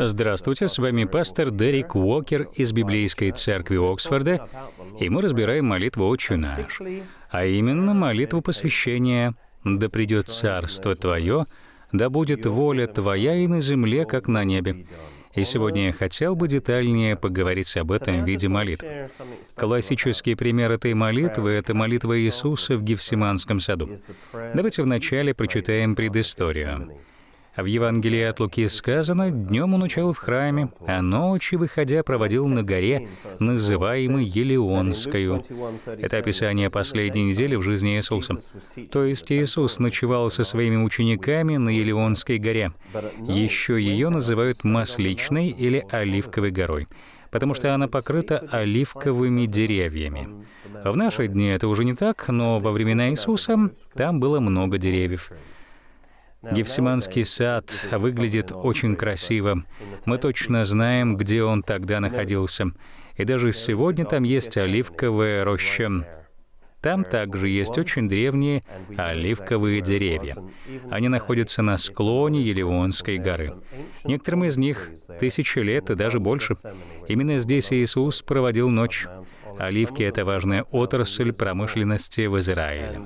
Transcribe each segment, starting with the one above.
Здравствуйте, с вами пастор Дерек Уокер из Библейской церкви Оксфорда, и мы разбираем молитву «Отче наш», а именно молитву посвящения «Да придет царство Твое, да будет воля Твоя и на земле, как на небе». И сегодня я хотел бы детальнее поговорить об этом виде молитвы. Классический пример этой молитвы — это молитва Иисуса в Гефсиманском саду. Давайте вначале прочитаем предысторию. В Евангелии от Луки сказано, «Днем он учил в храме, а ночи, выходя, проводил на горе, называемой Елеонскую». Это описание последней недели в жизни Иисуса. То есть Иисус ночевал со своими учениками на Елеонской горе. Еще ее называют Масличной или Оливковой горой потому что она покрыта оливковыми деревьями. В наши дни это уже не так, но во времена Иисуса там было много деревьев. Гефсиманский сад выглядит очень красиво. Мы точно знаем, где он тогда находился. И даже сегодня там есть оливковая роща. Там также есть очень древние оливковые деревья. Они находятся на склоне Елеонской горы. Некоторым из них тысячи лет и даже больше. Именно здесь Иисус проводил ночь. Оливки – это важная отрасль промышленности в Израиле.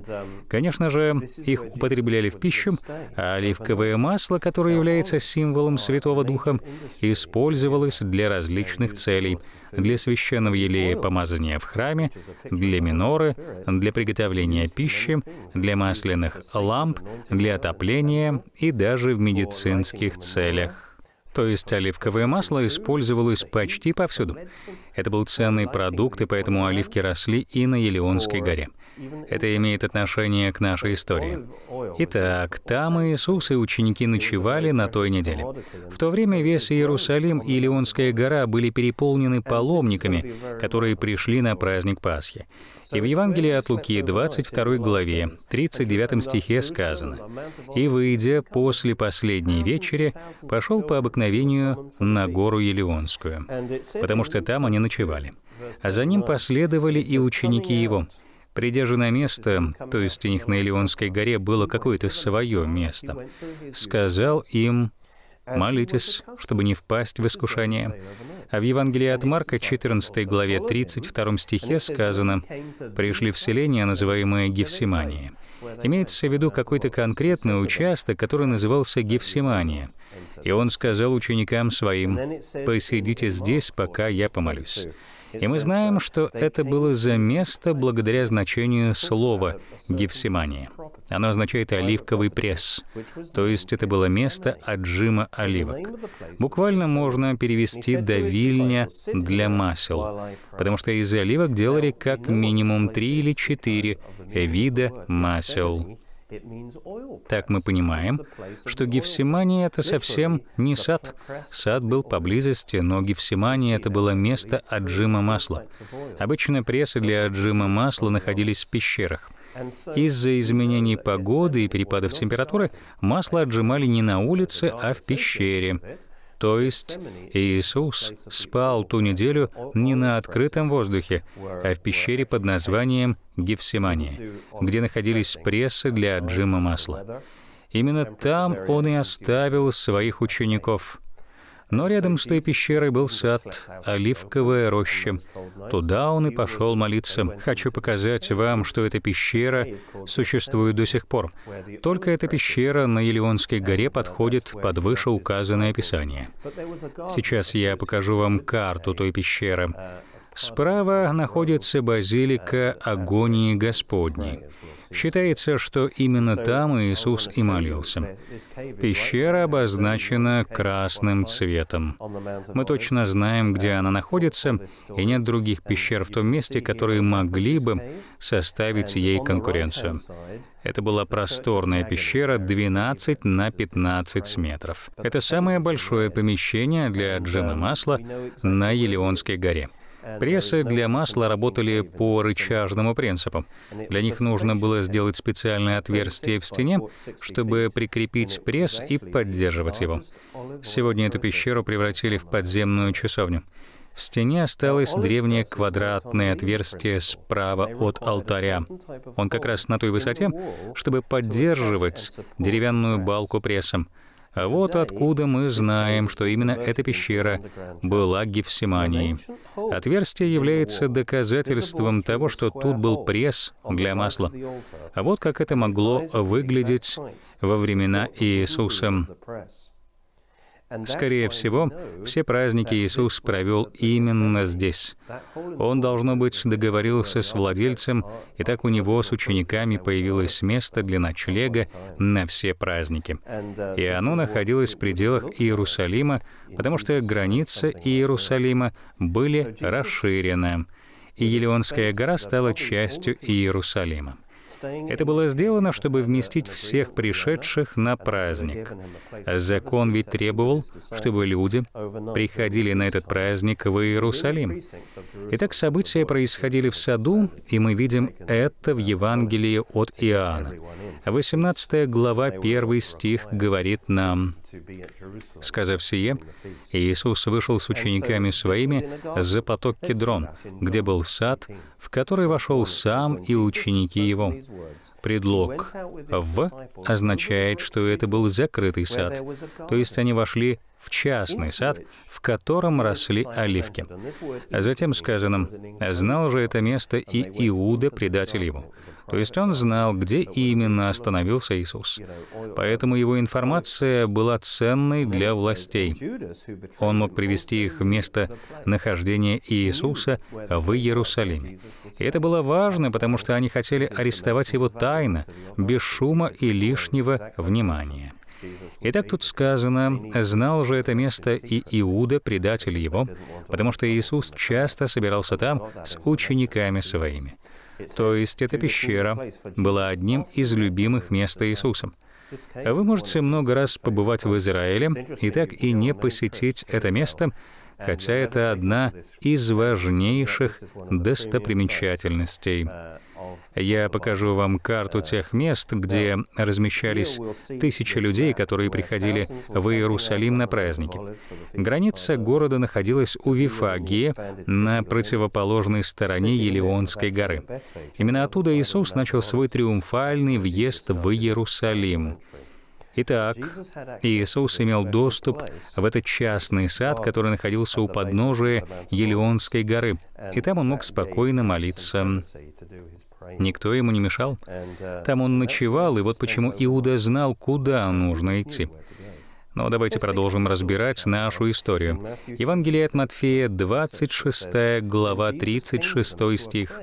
Конечно же, их употребляли в пищу, а оливковое масло, которое является символом Святого Духа, использовалось для различных целей – для священного елея помазания в храме, для миноры, для приготовления пищи, для масляных ламп, для отопления и даже в медицинских целях. То есть оливковое масло использовалось почти повсюду. Это был ценный продукт, и поэтому оливки росли и на Елеонской горе. Это имеет отношение к нашей истории. Итак, там Иисус и ученики ночевали на той неделе. В то время весь Иерусалим и Леонская гора были переполнены паломниками, которые пришли на праздник Пасхи. И в Евангелии от Луки, 22 главе, 39 стихе сказано, «И, выйдя после последней вечери, пошел по обыкновению на гору Елеонскую, потому что там они ночевали. А за ним последовали и ученики его, Придя же на место, то есть у них на Илионской горе было какое-то свое место, сказал им, молитесь, чтобы не впасть в искушение. А в Евангелии от Марка, 14 главе 32 стихе сказано, «Пришли в селение, называемое Гефсиманией». Имеется в виду какой-то конкретный участок, который назывался Гефсимания. И он сказал ученикам своим, «Посидите здесь, пока я помолюсь». И мы знаем, что это было за место благодаря значению слова «Гефсимания». Оно означает «оливковый пресс», то есть это было место отжима оливок. Буквально можно перевести «давильня для масел», потому что из оливок делали как минимум три или четыре вида масел. Так мы понимаем, что Гефсимания — это совсем не сад. Сад был поблизости, но Гефсимания — это было место отжима масла. Обычно прессы для отжима масла находились в пещерах. Из-за изменений погоды и перепадов температуры масло отжимали не на улице, а в пещере. То есть Иисус спал ту неделю не на открытом воздухе, а в пещере под названием Гефсимания, где находились прессы для отжима масла. Именно там Он и оставил своих учеников. Но рядом с той пещерой был сад, оливковая роща. Туда он и пошел молиться. Хочу показать вам, что эта пещера существует до сих пор. Только эта пещера на Елеонской горе подходит под выше указанное описание. Сейчас я покажу вам карту той пещеры. Справа находится базилика Агонии Господней. Считается, что именно там Иисус и молился. Пещера обозначена красным цветом. Мы точно знаем, где она находится, и нет других um, пещер в том месте, которые могли бы составить ей конкуренцию. Это была просторная пещера 12 на 15 метров. Это самое большое помещение для джима um, масла на Елеонской горе. Прессы для масла работали по рычажному принципу. Для них нужно было сделать специальное отверстие в стене, чтобы прикрепить пресс и поддерживать его. Сегодня эту пещеру превратили в подземную часовню. В стене осталось древнее квадратное отверстие справа от алтаря. Он как раз на той высоте, чтобы поддерживать деревянную балку прессом. Вот откуда мы знаем, что именно эта пещера была Гефсиманией. Отверстие является доказательством того, что тут был пресс для масла. А вот как это могло выглядеть во времена Иисуса. Скорее всего, все праздники Иисус провел именно здесь. Он, должно быть, договорился с владельцем, и так у него с учениками появилось место для ночлега на все праздники. Uh, и оно находилось в пределах Иерусалима, потому что границы Иерусалима были расширены, и Елеонская гора стала частью Иерусалима. Это было сделано, чтобы вместить всех пришедших на праздник. Закон ведь требовал, чтобы люди приходили на этот праздник в Иерусалим. Итак, события происходили в саду, и мы видим это в Евангелии от Иоанна. 18 глава, 1 стих говорит нам, Сказав сие, Иисус вышел с учениками своими за поток Кедрон, где был сад, в который вошел сам и ученики его. Предлог «в» означает, что это был закрытый сад, то есть они вошли в частный сад, в котором росли оливки. Затем сказано, «Знал же это место и Иуда, предатель его». То есть он знал, где именно остановился Иисус. Поэтому его информация была ценной для властей. Он мог привести их в место нахождения Иисуса в Иерусалиме. И это было важно, потому что они хотели арестовать его тайно, без шума и лишнего внимания. Итак, тут сказано, «Знал же это место и Иуда, предатель его, потому что Иисус часто собирался там с учениками своими». То есть эта пещера была одним из любимых мест Иисусом. Вы можете много раз побывать в Израиле и так и не посетить это место, хотя это одна из важнейших достопримечательностей. Я покажу вам карту тех мест, где размещались тысячи людей, которые приходили в Иерусалим на праздники. Граница города находилась у Вифагии, на противоположной стороне Елеонской горы. Именно оттуда Иисус начал свой триумфальный въезд в Иерусалим. Итак, Иисус имел доступ в этот частный сад, который находился у подножия Елеонской горы, и там он мог спокойно молиться. Никто ему не мешал. Uh, там он ночевал, и вот почему Иуда знал, куда нужно идти. Но давайте продолжим разбирать нашу историю. Евангелие от Матфея, 26 глава, 36 стих.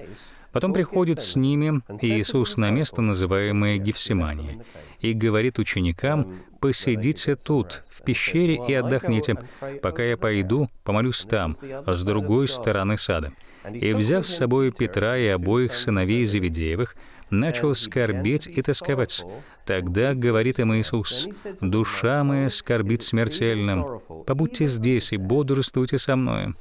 Потом приходит с ними Иисус на место, называемое Гефсимания и говорит ученикам, «Посидите тут, в пещере, и отдохните, пока я пойду, помолюсь там, а с другой стороны сада». И, взяв с собой Петра и обоих сыновей Зеведеевых, начал скорбеть и тосковать. Тогда говорит им Иисус, «Душа моя скорбит смертельным. Побудьте здесь и бодрствуйте со мною».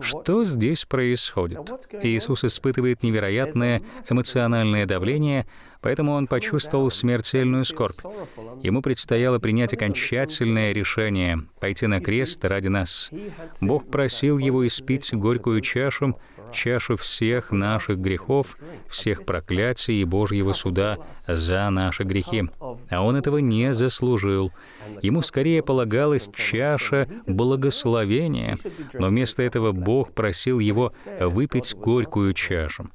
Что здесь происходит? Иисус испытывает невероятное эмоциональное давление, Поэтому он почувствовал смертельную скорбь. Ему предстояло принять окончательное решение — пойти на крест ради нас. Бог просил его испить горькую чашу, чашу всех наших грехов, всех проклятий и Божьего суда за наши грехи. А он этого не заслужил — Ему скорее полагалась чаша благословения, но вместо этого Бог просил его выпить горькую чашу.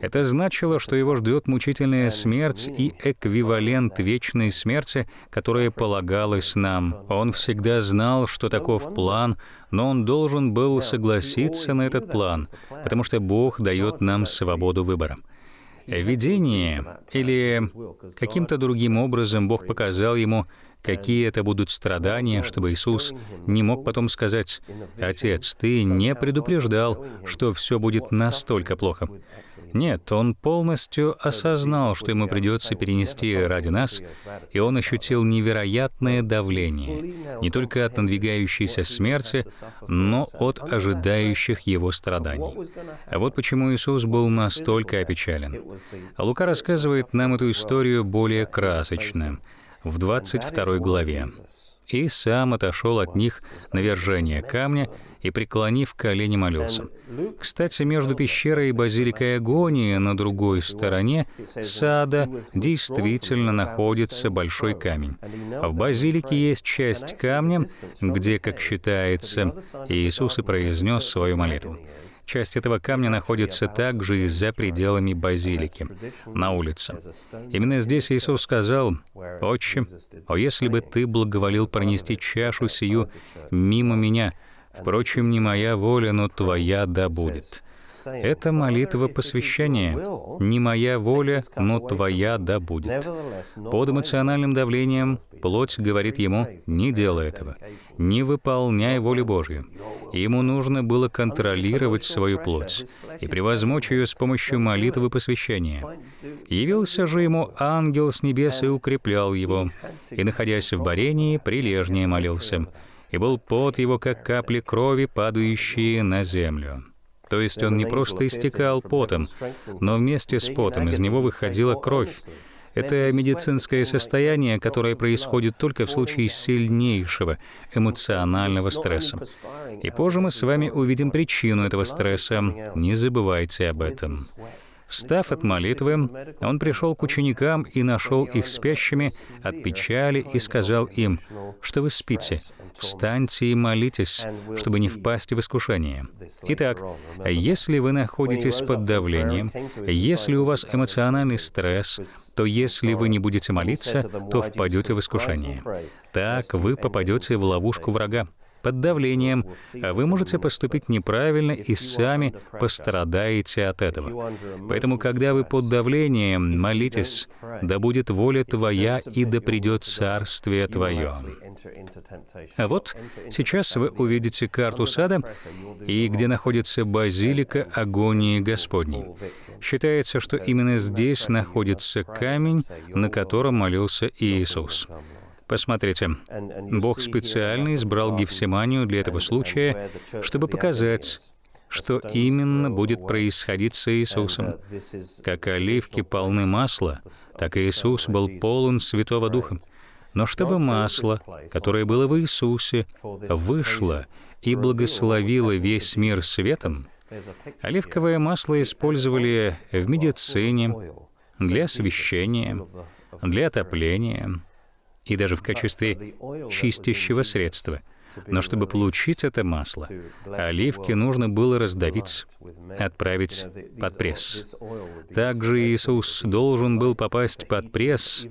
Это значило, что его ждет мучительная смерть и эквивалент вечной смерти, которая полагалась нам. Он всегда знал, что таков план, но он должен был согласиться на этот план, потому что Бог дает нам свободу выбора. Видение или каким-то другим образом Бог показал ему, какие это будут страдания, чтобы Иисус не мог потом сказать, «Отец, ты не предупреждал, что все будет настолько плохо». Нет, он полностью осознал, что ему придется перенести ради нас, и он ощутил невероятное давление, не только от надвигающейся смерти, но от ожидающих его страданий. А вот почему Иисус был настолько опечален. Лука рассказывает нам эту историю более красочно в 22 главе. «И сам отошел от них на вержение камня и, преклонив колени, молился». Кстати, между пещерой и базиликой Агонии на другой стороне сада действительно находится большой камень. В базилике есть часть камня, где, как считается, Иисус и произнес свою молитву. Часть этого камня находится также и за пределами базилики, на улице. Именно здесь Иисус сказал, «Отче, о а если бы ты благоволил пронести чашу сию мимо меня, впрочем, не моя воля, но твоя да будет». Это молитва посвящения. Не моя воля, но твоя да будет. Под эмоциональным давлением плоть говорит ему, не делай этого, не выполняй волю Божью. Ему нужно было контролировать свою плоть и превозмочь ее с помощью молитвы посвящения. Явился же ему ангел с небес и укреплял его, и, находясь в борении, прилежнее молился, и был пот его, как капли крови, падающие на землю то есть он не просто истекал потом, но вместе с потом из него выходила кровь. Это медицинское состояние, которое происходит только в случае сильнейшего эмоционального стресса. И позже мы с вами увидим причину этого стресса. Не забывайте об этом. Встав от молитвы, он пришел к ученикам и нашел их спящими от печали и сказал им, что вы спите, встаньте и молитесь, чтобы не впасть в искушение. Итак, а если вы находитесь под давлением, если у вас эмоциональный стресс, то если вы не будете молиться, то впадете в искушение. Так вы попадете в ловушку врага под давлением, а вы можете поступить неправильно и сами пострадаете от этого. Поэтому, когда вы под давлением, молитесь, да будет воля Твоя и да придет Царствие Твое. А вот сейчас вы увидите карту сада и где находится базилика агонии Господней. Считается, что именно здесь находится камень, на котором молился Иисус. Посмотрите, Бог специально избрал Гефсиманию для этого случая, чтобы показать, что именно будет происходить с Иисусом. Как оливки полны масла, так и Иисус был полон Святого Духа. Но чтобы масло, которое было в Иисусе, вышло и благословило весь мир светом, оливковое масло использовали в медицине, для освещения, для отопления, и даже в качестве чистящего средства. Но чтобы получить это масло, оливки нужно было раздавить, отправить под пресс. Также Иисус должен был попасть под пресс,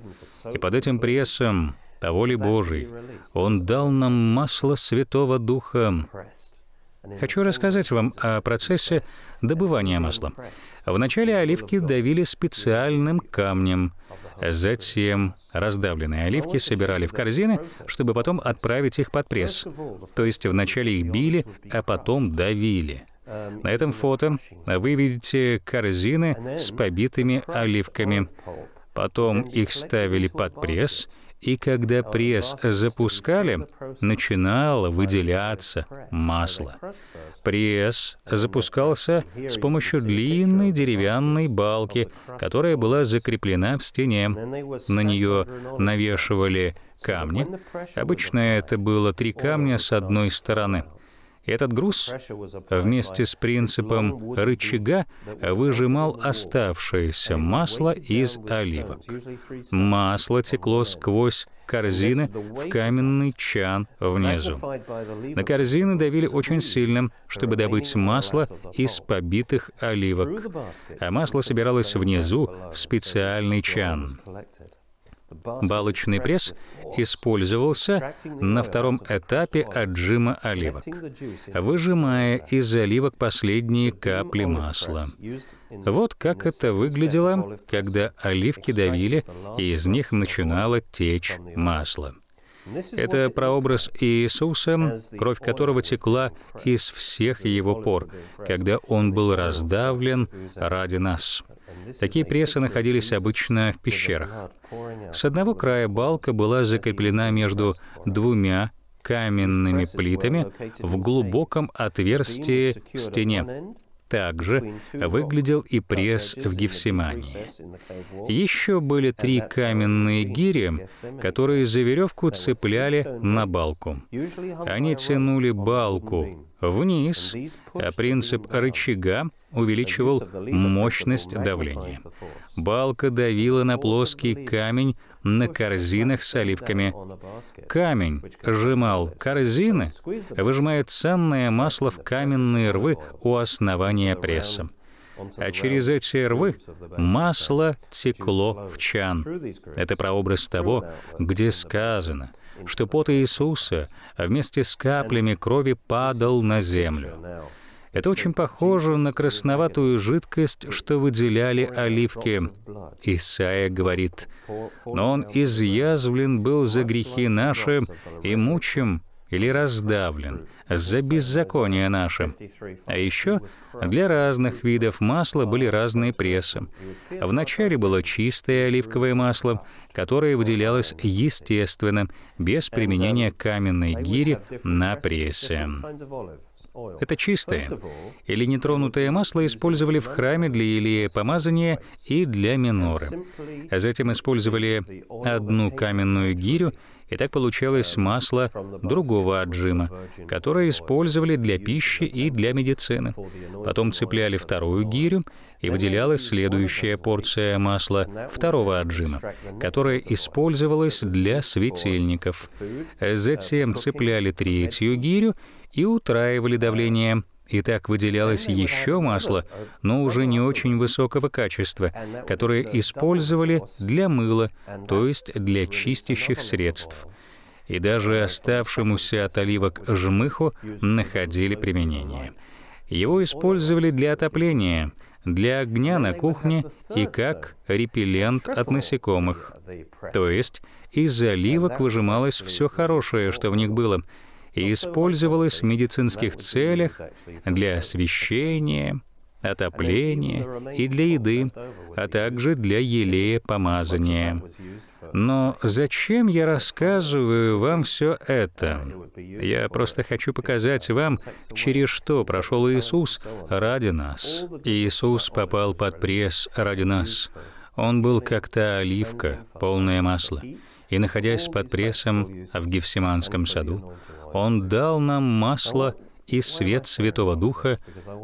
и под этим прессом, по воле Божией, Он дал нам масло Святого Духа. Хочу рассказать вам о процессе добывания масла. Вначале оливки давили специальным камнем — Затем раздавленные оливки собирали в корзины, чтобы потом отправить их под пресс. То есть вначале их били, а потом давили. На этом фото вы видите корзины с побитыми оливками. Потом их ставили под пресс, и когда э, пресс запускали, начинало выделяться масло. Пресс э, запускался с помощью длинной деревянной балки, которая была закреплена в стене. На нее навешивали камни. Обычно это было три камня с одной стороны — этот груз вместе с принципом рычага выжимал оставшееся масло из оливок. Масло текло сквозь корзины в каменный чан внизу. На корзины давили очень сильно, чтобы добыть масло из побитых оливок, а масло собиралось внизу в специальный чан. Балочный пресс использовался на втором этапе отжима оливок, выжимая из оливок последние капли масла. Вот как это выглядело, когда оливки давили, и из них начинало течь масло. Это прообраз Иисуса, кровь которого текла из всех его пор, когда он был раздавлен ради нас. Такие прессы находились обычно в пещерах. С одного края балка была закреплена между двумя каменными плитами в глубоком отверстии в стене. Так же выглядел и пресс в Гефсимании. Еще были три каменные гири, которые за веревку цепляли на балку. Они тянули балку вниз, а принцип рычага увеличивал мощность давления. Балка давила на плоский камень на корзинах с оливками. Камень сжимал корзины, выжимая ценное масло в каменные рвы у основания пресса. А через эти рвы масло текло в чан. Это прообраз того, где сказано — что пот Иисуса вместе с каплями крови падал на землю. Это очень похоже на красноватую жидкость, что выделяли оливки. Исаия говорит, «Но он изъязвлен был за грехи наши и мучим, или раздавлен за беззаконие наше. А еще для разных видов масла были разные прессы. Вначале было чистое оливковое масло, которое выделялось естественно, без применения каменной гири на прессе. Это чистое. Или нетронутое масло использовали в храме для Илии помазания и для миноры. А затем использовали одну каменную гирю, и так получалось масло другого отжима, которое использовали для пищи и для медицины. Потом цепляли вторую гирю, и выделялась следующая порция масла второго отжима, которое использовалось для светильников. Затем uh, цепляли третью гирю, и утраивали давление. И так выделялось еще масло, но уже не очень высокого качества, которое использовали для мыла, то есть для чистящих средств. И даже оставшемуся от оливок жмыху находили применение. Его использовали для отопления, для огня на кухне и как репеллент от насекомых. То есть из оливок выжималось все хорошее, что в них было — и использовалось в медицинских целях для освещения, отопления и для еды, а также для елея помазания. Но зачем я рассказываю вам все это? Я просто хочу показать вам, через что прошел Иисус ради нас. Иисус попал под пресс ради нас. Он был как то оливка, полное масло. И находясь под прессом в Гефсиманском саду, Он дал нам масло и свет Святого Духа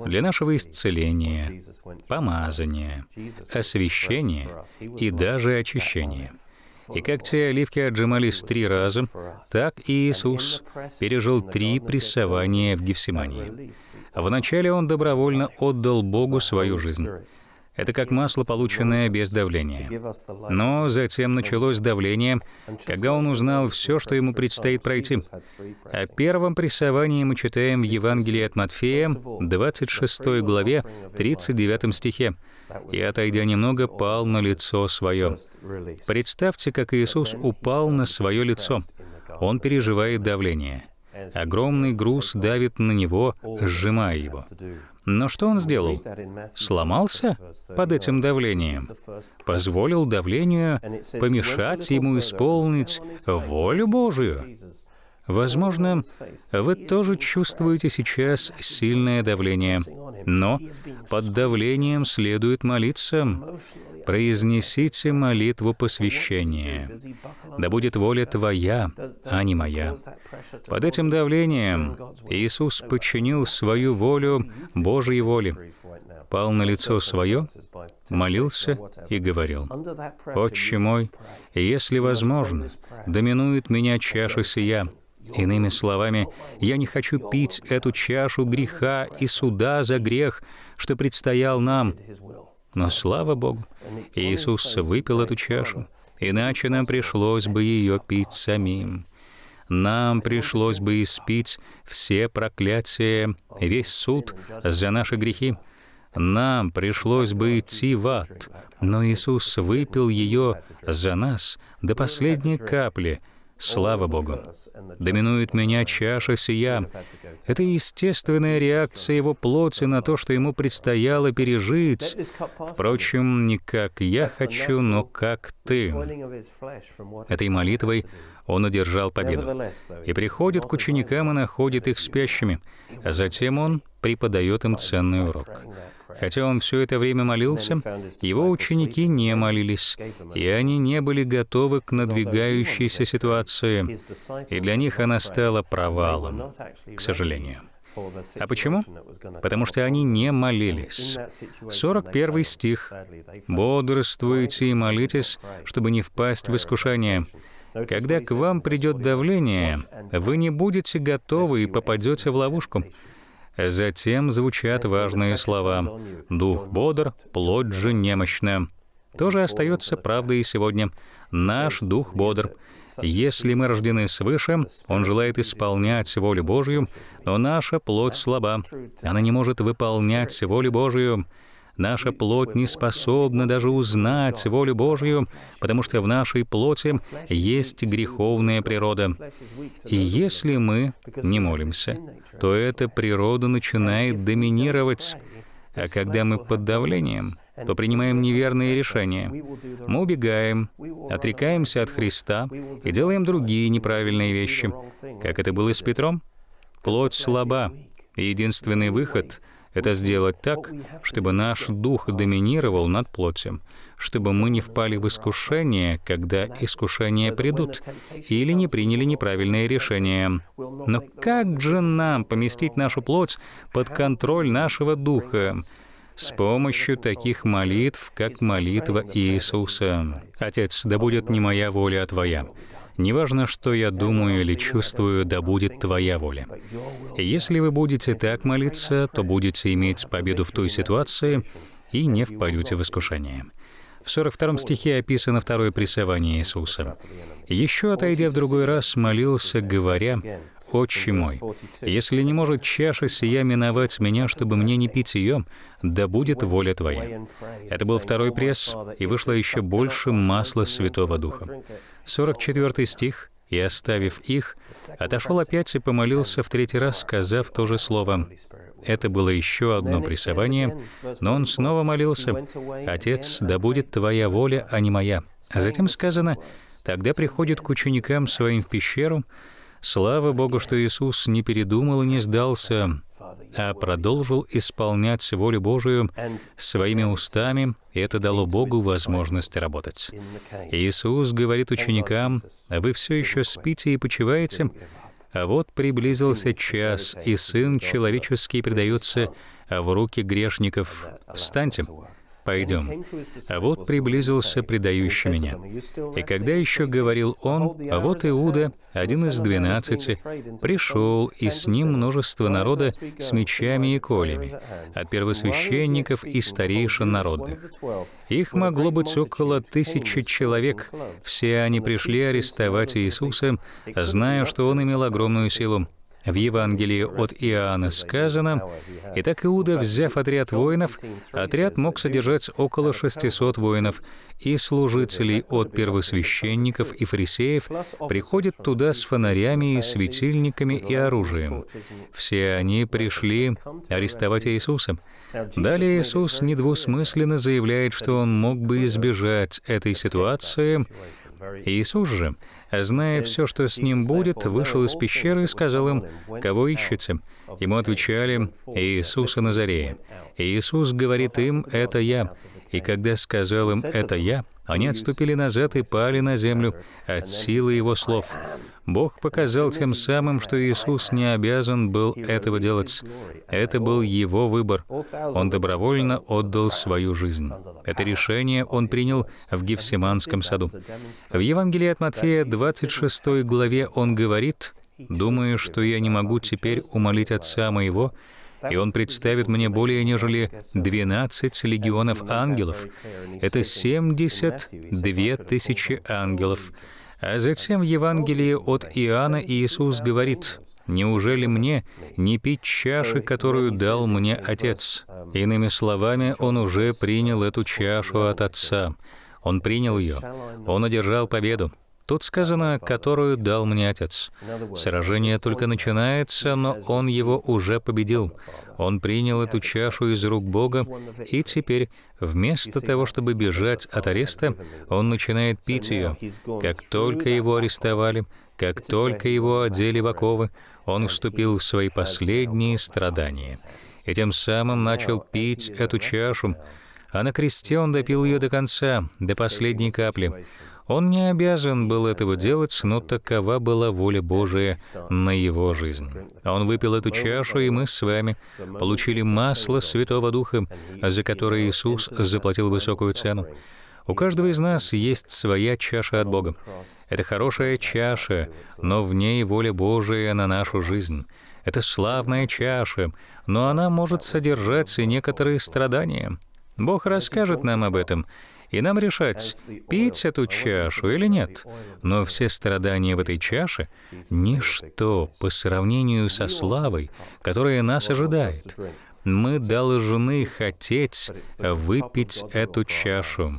для нашего исцеления, помазания, освящения и даже очищения. И как те оливки отжимались три раза, так и Иисус пережил три прессования в Гефсимании. Вначале Он добровольно отдал Богу свою жизнь, это как масло, полученное без давления. Но затем началось давление, когда он узнал все, что ему предстоит пройти. О первом прессовании мы читаем в Евангелии от Матфея, 26 главе, 39 стихе. «И, отойдя немного, пал на лицо свое». Представьте, как Иисус упал на свое лицо. Он переживает давление. Огромный груз давит на него, сжимая его. Но что он сделал? Сломался под этим давлением, позволил давлению помешать ему исполнить волю Божию. Возможно, вы тоже чувствуете сейчас сильное давление, но под давлением следует молиться. Произнесите молитву посвящения. Да будет воля Твоя, а не моя. Под этим давлением Иисус подчинил свою волю Божьей воле, пал на лицо свое, молился и говорил, «Отче мой, если возможно, доминует меня чаша сия, Иными словами, я не хочу пить эту чашу греха и суда за грех, что предстоял нам. Но слава Богу, Иисус выпил эту чашу, иначе нам пришлось бы ее пить самим. Нам пришлось бы испить все проклятия, весь суд за наши грехи. Нам пришлось бы идти в ад, но Иисус выпил ее за нас до последней капли — Слава Богу. Доминует меня чаша сия. Это естественная реакция его плоти на то, что ему предстояло пережить. Впрочем, не как я хочу, но как ты. Этой молитвой он одержал победу. И приходит к ученикам и находит их спящими. А затем он преподает им ценный урок. Хотя он все это время молился, его ученики не молились, и они не были готовы к надвигающейся ситуации, и для них она стала провалом, к сожалению. А почему? Потому что они не молились. 41 стих. «Бодрствуйте и молитесь, чтобы не впасть в искушение». Когда к вам придет давление, вы не будете готовы и попадете в ловушку. Затем звучат важные слова. «Дух бодр, плоть же немощна». Тоже остается правдой и сегодня. «Наш дух бодр». Если мы рождены свыше, Он желает исполнять волю Божью, но наша плоть слаба. Она не может выполнять волю Божью. Наша плоть не способна даже узнать волю Божью, потому что в нашей плоти есть греховная природа. И если мы не молимся, то эта природа начинает доминировать. А когда мы под давлением, то принимаем неверные решения. Мы убегаем, отрекаемся от Христа и делаем другие неправильные вещи, как это было с Петром. Плоть слаба, и единственный выход это сделать так, чтобы наш дух доминировал над плотью, чтобы мы не впали в искушение, когда искушения придут, или не приняли неправильные решения. Но как же нам поместить нашу плоть под контроль нашего духа? с помощью таких молитв, как молитва Иисуса. «Отец, да будет не моя воля, а Твоя. Неважно, что я думаю или чувствую, да будет Твоя воля. И Если вы будете так молиться, то будете иметь победу в той ситуации и не впадете в искушение. В 42 стихе описано второе прессование Иисуса. «Еще, отойдя в другой раз, молился, говоря, «Отче мой, если не может чаша сия миновать меня, чтобы мне не пить ее, да будет воля Твоя». Это был второй пресс, и вышло еще больше масла Святого Духа. 44 стих. «И оставив их, отошел опять и помолился в третий раз, сказав то же слово». Это было еще одно прессование, но он снова молился, «Отец, да будет Твоя воля, а не моя». А затем сказано, «Тогда приходит к ученикам своим в пещеру, Слава Богу, что Иисус не передумал и не сдался, а продолжил исполнять волю Божию своими устами, и это дало Богу возможность работать. Иисус говорит ученикам, «Вы все еще спите и почиваете, а вот приблизился час, и Сын Человеческий предается в руки грешников. Встаньте, пойдем. А вот приблизился предающий меня. И когда еще говорил он, а вот Иуда, один из двенадцати, пришел, и с ним множество народа с мечами и колями, от первосвященников и старейшин народных. Их могло быть около тысячи человек. Все они пришли арестовать Иисуса, зная, что он имел огромную силу. В Евангелии от Иоанна сказано, «Итак Иуда, взяв отряд воинов, отряд мог содержать около 600 воинов, и служителей от первосвященников и фарисеев приходят туда с фонарями и светильниками и оружием. Все они пришли арестовать Иисуса. Далее Иисус недвусмысленно заявляет, что он мог бы избежать этой ситуации. Иисус же Зная все, что с ним будет, вышел из пещеры и сказал им, «Кого ищете?» Ему отвечали, «Иисуса Назарея». Иисус говорит им, «Это я». И когда сказал им «это я», они отступили назад и пали на землю от силы его слов. Бог показал тем самым, что Иисус не обязан был этого делать. Это был его выбор. Он добровольно отдал свою жизнь. Это решение он принял в Гефсиманском саду. В Евангелии от Матфея 26 главе он говорит, «Думаю, что я не могу теперь умолить Отца моего, и он представит мне более нежели 12 легионов ангелов. Это 72 тысячи ангелов. А затем в Евангелии от Иоанна Иисус говорит, «Неужели мне не пить чаши, которую дал мне Отец?» Иными словами, он уже принял эту чашу от Отца. Он принял ее. Он одержал победу. Тут сказано, которую дал мне Отец. Сражение только начинается, но Он его уже победил. Он принял эту чашу из рук Бога, и теперь, вместо того, чтобы бежать от ареста, он начинает пить ее. Как только его арестовали, как только его одели в оковы, он вступил в свои последние страдания. И тем самым начал пить эту чашу, а на кресте он допил ее до конца, до последней капли. Он не обязан был этого делать, но такова была воля Божия на его жизнь. Он выпил эту чашу, и мы с вами получили масло Святого Духа, за которое Иисус заплатил высокую цену. У каждого из нас есть своя чаша от Бога. Это хорошая чаша, но в ней воля Божия на нашу жизнь. Это славная чаша, но она может содержать и некоторые страдания. Бог расскажет нам об этом, и нам решать, пить эту чашу или нет. Но все страдания в этой чаше — ничто по сравнению со славой, которая нас ожидает. Мы должны хотеть выпить эту чашу.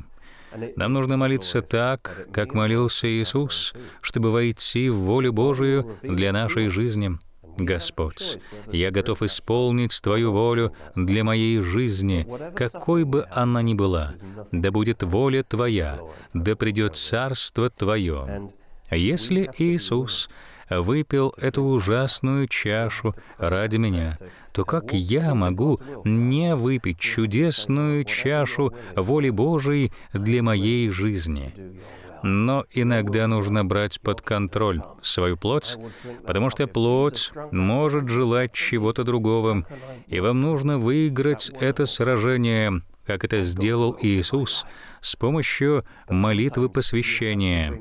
Нам нужно молиться так, как молился Иисус, чтобы войти в волю Божию для нашей жизни — Господь, я готов исполнить Твою волю для моей жизни, какой бы она ни была. Да будет воля Твоя, да придет Царство Твое. Если Иисус выпил эту ужасную чашу ради меня, то как я могу не выпить чудесную чашу воли Божией для моей жизни? но иногда нужно брать под контроль свою плоть, потому что плоть может желать чего-то другого, и вам нужно выиграть это сражение, как это сделал Иисус, с помощью молитвы посвящения.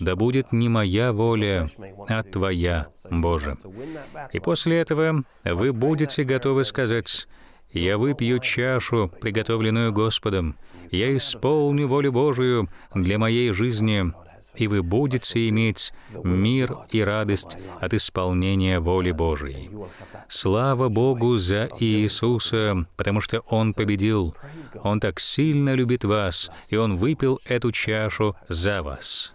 «Да будет не моя воля, а Твоя, Боже». И после этого вы будете готовы сказать, «Я выпью чашу, приготовленную Господом, я исполню волю Божию для моей жизни, и вы будете иметь мир и радость от исполнения воли Божией. Слава Богу за Иисуса, потому что Он победил. Он так сильно любит вас, и Он выпил эту чашу за вас.